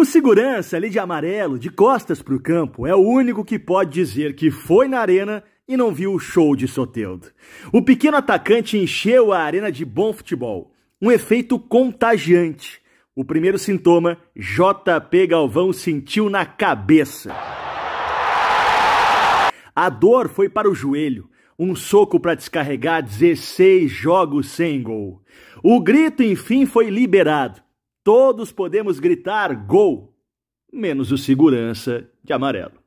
O segurança ali de amarelo, de costas para o campo, é o único que pode dizer que foi na arena e não viu o show de Soteldo. O pequeno atacante encheu a arena de bom futebol. Um efeito contagiante. O primeiro sintoma, JP Galvão sentiu na cabeça. A dor foi para o joelho. Um soco para descarregar 16 jogos sem gol. O grito, enfim, foi liberado. Todos podemos gritar gol, menos o segurança de amarelo.